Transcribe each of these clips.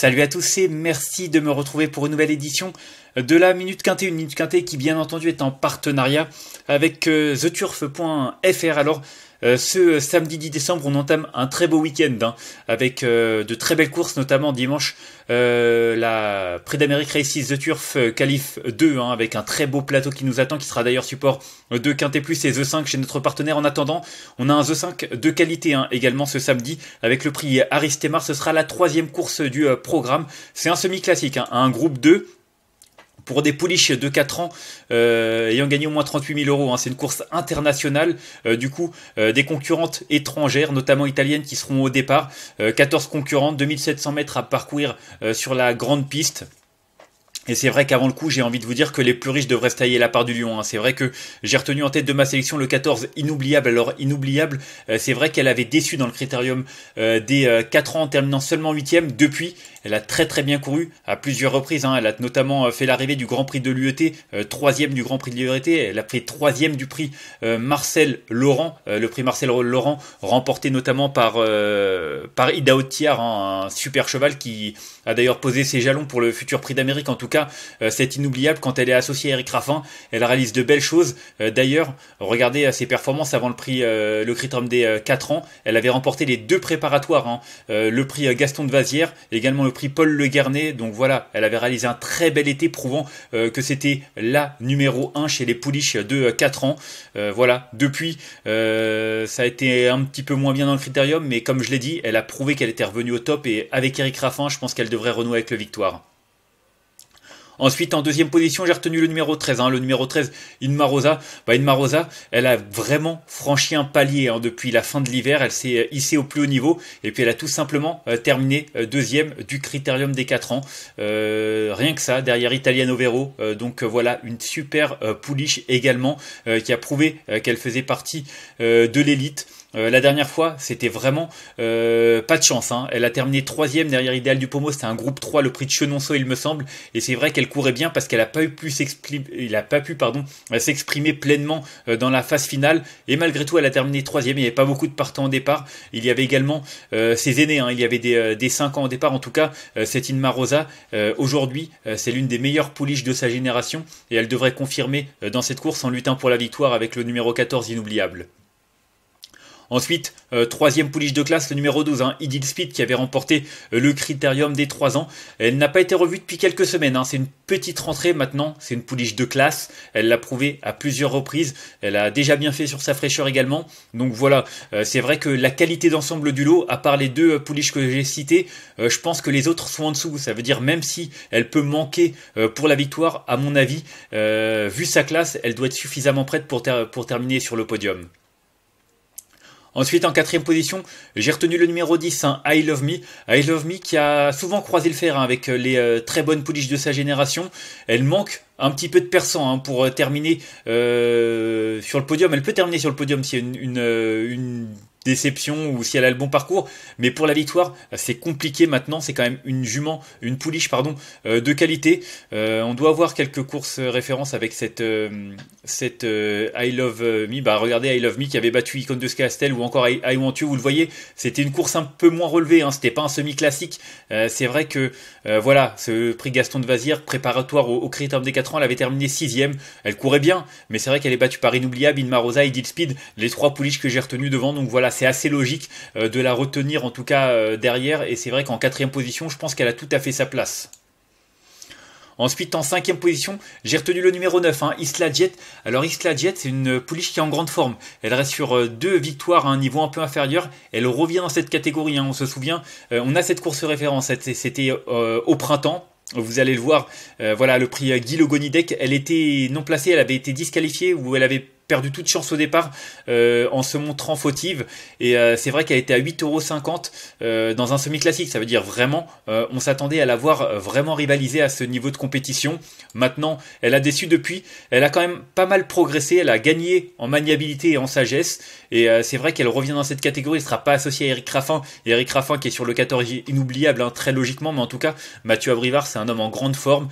Salut à tous et merci de me retrouver pour une nouvelle édition de la Minute Quintée, une Minute Quintée qui bien entendu est en partenariat avec euh, theturf.fr. Alors euh, ce euh, samedi 10 décembre, on entame un très beau week-end hein, avec euh, de très belles courses, notamment dimanche la Prix d'Amérique Races The Turf Calif 2 hein, avec un très beau plateau qui nous attend, qui sera d'ailleurs support de Quintet Plus et The 5 chez notre partenaire. En attendant, on a un The 5 de qualité hein, également ce samedi avec le prix Aristemar. Ce sera la troisième course du programme. C'est un semi-classique, un groupe 2 pour des poliches de 4 ans euh, ayant gagné au moins 38 000 euros. Hein. C'est une course internationale, euh, du coup, euh, des concurrentes étrangères, notamment italiennes, qui seront au départ. 14 concurrentes, 2700 mètres à parcourir sur la grande piste. Et c'est vrai qu'avant le coup, j'ai envie de vous dire que les plus riches devraient se tailler la part du lion. Hein. C'est vrai que j'ai retenu en tête de ma sélection le 14 inoubliable. Alors inoubliable, c'est vrai qu'elle avait déçu dans le critérium des 4 ans en terminant seulement 8 e Depuis, elle a très très bien couru à plusieurs reprises. Hein. Elle a notamment euh, fait l'arrivée du Grand Prix de l'UET, euh, troisième du Grand Prix de l'UET. Elle a pris troisième du prix euh, Marcel Laurent, le prix Marcel Laurent remporté notamment par par Ida Otiar, hein, un super cheval qui a d'ailleurs posé ses jalons pour le futur prix d'Amérique. En tout cas, c'est inoubliable quand elle est associée à Eric Raffin. Elle réalise de belles choses. d'ailleurs, regardez ses performances avant le prix le Critrum des 4 ans. Elle avait remporté les deux préparatoires, hein. le prix Gaston de Vazière, également le prix Paul Le Garnet. Donc voilà, elle avait réalisé un très bel été prouvant euh, que c'était la numéro 1 chez les pouliches de 4 euh, ans. Euh, voilà, depuis, ça a été un petit peu moins bien dans le critérium, mais comme je l'ai dit, elle a prouvé qu'elle était revenue au top et avec Eric Raffin, je pense qu'elle devrait renouer avec le victoire. Ensuite, en deuxième position, j'ai retenu le numéro 13. Hein, le numéro 13, Inmarosa. Rosa. Bah, Inma Rosa, elle a vraiment franchi un palier hein, depuis la fin de l'hiver. Elle s'est euh, hissée au plus haut niveau. Et puis, elle a tout simplement euh, terminé euh, deuxième du critérium des 4 ans. rien que ça, derrière Italiano Vero. donc, voilà, une super pouliche également qui a prouvé qu'elle faisait partie de l'élite. Euh, la dernière fois, c'était vraiment euh, pas de chance. Hein. Elle a terminé troisième derrière Idéal du Pomo. C'était un groupe 3, le prix de Chenonceau, il me semble. Et c'est vrai qu'elle courait bien parce qu'elle n'a pas pu s'exprimer, pas pu pardon euh, s'exprimer pleinement dans la phase finale. Et malgré tout, elle a terminé troisième. Il n'y avait pas beaucoup de partants au départ. Il y avait également ses aînés. Hein. Il y avait des, des 5 ans au départ. En tout cas, c'est Inma Rosa, aujourd'hui, c'est l'une des meilleures pouliches de sa génération. Et elle devrait confirmer dans cette course en luttant pour la victoire avec le numéro 14 inoubliable. Ensuite, euh, troisième pouliche de classe, le numéro 12, hein, Speed, qui avait remporté euh, le critérium des 3 ans. Elle n'a pas été revue depuis quelques semaines. Hein. C'est une petite rentrée maintenant. C'est une pouliche de classe. Elle l'a prouvé à plusieurs reprises. Elle a déjà bien fait sur sa fraîcheur également. Donc voilà, euh, c'est vrai que la qualité d'ensemble du lot, à part les deux pouliches que j'ai citées, je pense que les autres sont en dessous. Ça veut dire même si elle peut manquer pour la victoire, à mon avis, vu sa classe, elle doit être suffisamment prête pour terminer sur le podium. Ensuite, en quatrième position, j'ai retenu le numéro 10, hein, I Love Me. I Love Me qui a souvent croisé le fer hein, avec euh, les euh, très bonnes pouliches de sa génération. Elle manque un petit peu de persan hein, pour euh, terminer sur le podium. Elle peut terminer sur le podium si une, une, une déception ou si elle a le bon parcours. Mais pour la victoire, c'est compliqué maintenant. C'est quand même une jument, une pouliche, pardon, euh, de qualité. Euh, on doit avoir quelques courses références avec cette, euh, cette I Love Me. Bah, regardez I Love Me qui avait battu Icon de Castel ou encore I, Want You. Vous le voyez, c'était une course un peu moins relevée. Hein. C'était pas un semi-classique. c'est vrai que voilà, ce prix Gaston de Vazir préparatoire au, au des 4 ans, elle avait terminé 6 Elle courait bien, mais c'est vrai qu'elle est battue par Inoubliable, Inmarosa, Marosa et Speed, les trois pouliches que j'ai retenues devant. Donc voilà, c'est assez logique euh, de la retenir en tout cas euh, derrière. Et c'est vrai qu'en quatrième position, je pense qu'elle a tout à fait sa place. Ensuite, en cinquième position, j'ai retenu le numéro 9, hein, Isla Jet. Alors, Isla Jet, c'est une pouliche qui est en grande forme. Elle reste sur euh, deux victoires à un niveau un peu inférieur. Elle revient dans cette catégorie, hein, on se souvient. on a cette course référence, c'était au printemps. Vous allez le voir, voilà le prix Guy Logonidec. Elle était non placée, elle avait été disqualifiée ou elle avait perdu toute chance au départ euh, en se montrant fautive. Et euh, c'est vrai qu'elle était à 8,50€ euh, dans un semi-classique. Ça veut dire vraiment, on s'attendait à la voir vraiment rivaliser à ce niveau de compétition. Maintenant, elle a déçu depuis. Elle a quand même pas mal progressé. Elle a gagné en maniabilité et en sagesse. Et c'est vrai qu'elle revient dans cette catégorie. Elle ne sera pas associée à Eric Raffin. Eric Raffin qui est sur le 14 inoubliable, hein, très logiquement. Mais en tout cas, Mathieu Abrivard, c'est un homme en grande forme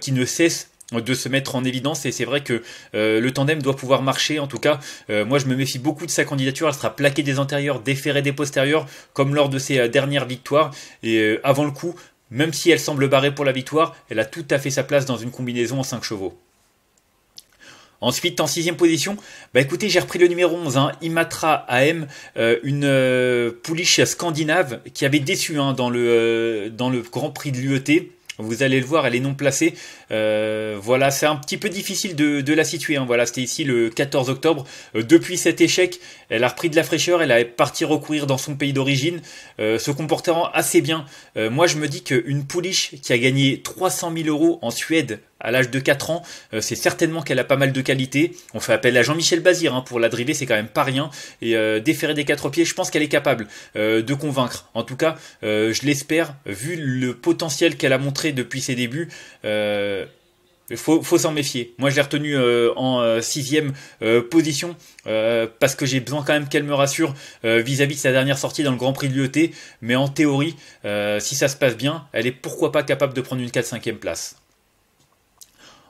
qui ne cesse de se mettre en évidence et c'est vrai que euh, le tandem doit pouvoir marcher en tout cas euh, moi je me méfie beaucoup de sa candidature elle sera plaquée des antérieurs déférée des postérieurs comme lors de ses euh, dernières victoires et avant le coup même si elle semble barrée pour la victoire elle a tout à fait sa place dans une combinaison en 5 chevaux Ensuite, en sixième position, bah écoutez, j'ai repris le numéro 11, hein, Imatra AM, une euh, pouliche scandinave qui avait déçu hein, dans, le, dans le Grand Prix de l'UET. Vous allez le voir, elle est non placée. Euh, voilà, c'est un petit peu difficile de, la situer. Hein. Voilà, c'était ici le 14 octobre. Euh, depuis cet échec, elle a repris de la fraîcheur. Elle est partie recourir dans son pays d'origine, euh, se comportant assez bien. moi, je me dis qu'une pouliche qui a gagné 300 000 euros en Suède à l'âge de 4 ans, euh, c'est certainement qu'elle a pas mal de qualités. On fait appel à Jean-Michel Bazir hein, pour la driver, c'est quand même pas rien. Et euh, déférer des quatre pieds, je pense qu'elle est capable euh, de convaincre. En tout cas, je l'espère, vu le potentiel qu'elle a montré depuis ses débuts. Il faut, s'en méfier. Moi, je l'ai retenue en 6 sixième position parce que j'ai besoin quand même qu'elle me rassure vis-à-vis de sa dernière sortie dans le Grand Prix de l'UET. Mais en théorie, si ça se passe bien, elle est pourquoi pas capable de prendre une 4-5e place.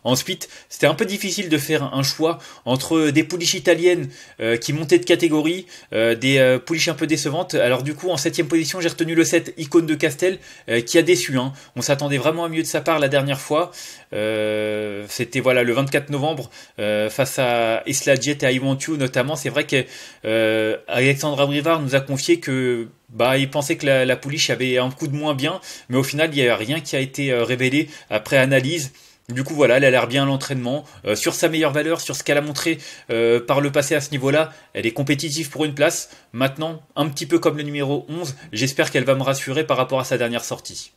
Ensuite, c'était un peu difficile de faire un choix entre des pouliches italiennes euh, qui montaient de catégorie, euh, des euh, pouliches un peu décevantes. Alors du coup, en septième position, j'ai retenu le set Icône de Castel qui a déçu. Hein. On s'attendait vraiment à mieux de sa part la dernière fois. c'était voilà le 24 novembre face à Isla Jet et à I notamment. C'est vrai que Alexandra Brivard nous a confié que bah, il pensait que la, la pouliche avait un coup de moins bien, mais au final, il n'y a rien qui a été révélé après analyse. Du coup, voilà, elle a l'air bien à l'entraînement. Euh, sur sa meilleure valeur, sur ce qu'elle a montré euh, par le passé à ce niveau-là, elle est compétitive pour une place. Maintenant, un petit peu comme le numéro 11, j'espère qu'elle va me rassurer par rapport à sa dernière sortie.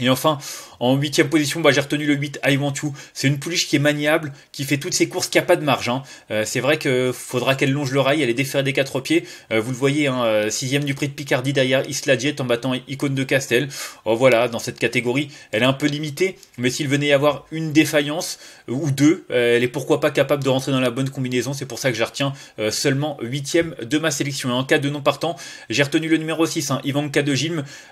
Et enfin, en huitième position, bah, j'ai retenu le 8, I Want You. C'est une pouliche qui est maniable, qui fait toutes ses courses, qui n'a pas de marge. Hein. Euh, c'est vrai que faudra qu'elle longe le rail, elle est déférée des quatre pieds. Euh, vous le voyez, hein, euh, sixième du prix de Picardie derrière Isla Jet en battant Icône de Castel. Oh, voilà, dans cette catégorie, elle est un peu limitée, mais s'il venait y avoir une défaillance ou deux, elle est pourquoi pas capable de rentrer dans la bonne combinaison. C'est pour ça que je retiens seulement 8 huitième de ma sélection. Et en cas de non partant, j'ai retenu le numéro 6, hein, Ivanka de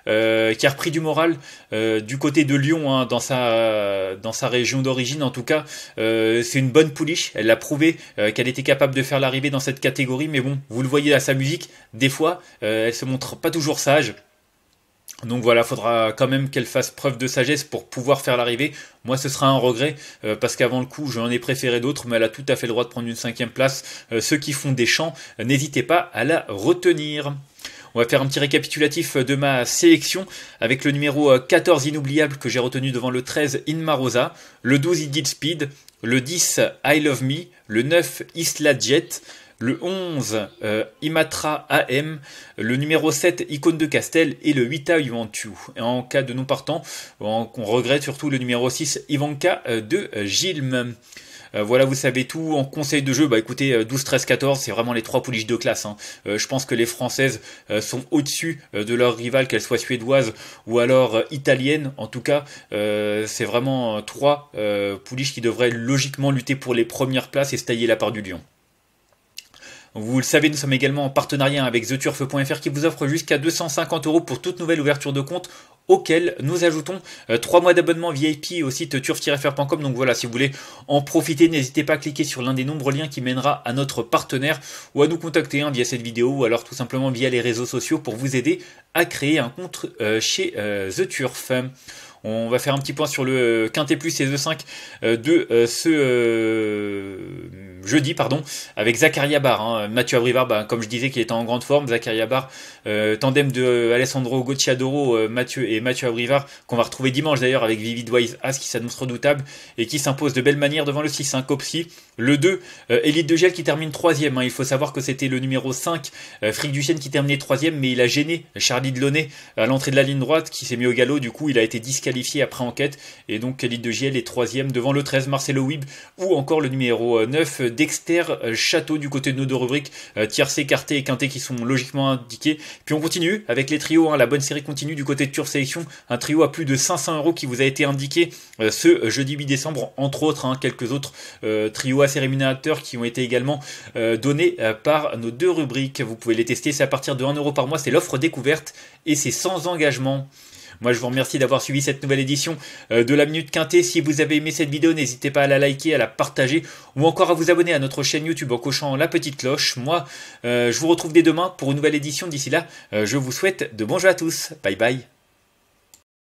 euh, qui a repris du moral. Euh, euh, du côté de Lyon, hein, dans, sa, région d'origine en tout cas, euh, c'est une bonne pouliche. Elle a prouvé euh, qu'elle était capable de faire l'arrivée dans cette catégorie, mais bon, vous le voyez à sa musique, des fois, elle se montre pas toujours sage. Donc voilà, faudra quand même qu'elle fasse preuve de sagesse pour pouvoir faire l'arrivée. Moi, ce sera un regret parce qu'avant le coup, j'en ai préféré d'autres, mais elle a tout à fait le droit de prendre une cinquième place. ceux qui font des chants, n'hésitez pas à la retenir. On va faire un petit récapitulatif de ma sélection avec le numéro 14 euh, inoubliable que j'ai retenu devant le 13 Inmarosa, le 12 Idid Speed, le 10 I Love Me, le 9 Isla Jet, le 11 euh, Imatra AM, le numéro 7 Icône de Castel et le 8 A you Et en cas de non partant, on regrette surtout le numéro 6 Ivanka euh, de Gilm. Euh, voilà, vous savez tout. En conseil de jeu, bah écoutez, 12, 13, 14, c'est vraiment les trois pouliches de classe. Hein. Euh, je pense que les Françaises euh, sont au-dessus de leurs rivales, qu'elles soient suédoises ou alors italiennes. En tout cas, c'est vraiment trois pouliches qui devraient logiquement lutter pour les premières places et se tailler la part du lion. Vous le savez, nous sommes également en partenariat avec theturf.fr qui vous offre jusqu'à 250 euros pour toute nouvelle ouverture de compte auquel nous ajoutons 3 euh, mois d'abonnement VIP au site turf-fr.com. Donc voilà, si vous voulez en profiter, n'hésitez pas à cliquer sur l'un des nombreux liens qui mènera à notre partenaire ou à nous contacter hein, via cette vidéo ou alors tout simplement via les réseaux sociaux pour vous aider à créer un compte euh, chez euh, TheTurf. Turf. On va faire un petit point sur le Quintet Plus et le 5 euh, de euh, ce euh, jeudi, pardon, avec Zakaria Bar. Hein. Mathieu Abrivar. Bah, comme je disais, qui était en grande forme. Zakaria Bar, tandem de Alessandro Gocciadoro Mathieu et Mathieu Abrivard, qu'on va retrouver dimanche d'ailleurs avec Vivid Wise As qui s'annonce redoutable et qui s'impose de belle manière devant le 6, hein, Copsi. Le 2, Elite de Gel qui termine 3 hein. Il faut savoir que c'était le numéro 5, Frick Duchesne qui terminait 3 mais il a gêné Charlie Delaunay à l'entrée de la ligne droite qui s'est mis au galop. Du coup, il a été disqualifié qualifié après enquête. Et donc Khalid de Giel est troisième devant le 13 Marcelo Wib ou encore le numéro 9 euh, Dexter euh, Château du côté de nos deux rubriques, euh, tiercé, Carté et quinté qui sont logiquement indiqués. Puis on continue avec les trios, hein. la bonne série continue du côté de Tur Sélection, un trio à plus de 500 euros qui vous a été indiqué ce jeudi 8 décembre, entre autres, hein, quelques autres trios assez rémunérateurs qui ont été également donnés par nos deux rubriques. Vous pouvez les tester, c'est à partir de 1 euro par mois, c'est l'offre découverte et c'est sans engagement. Moi, je vous remercie d'avoir suivi cette nouvelle édition euh, de la Minute Quintée. Si vous avez aimé cette vidéo, n'hésitez pas à la liker, à la partager ou encore à vous abonner à notre chaîne YouTube en cochant la petite cloche. Moi, euh, je vous retrouve dès demain pour une nouvelle édition. D'ici là, euh, je vous souhaite de bons jeux à tous. Bye bye.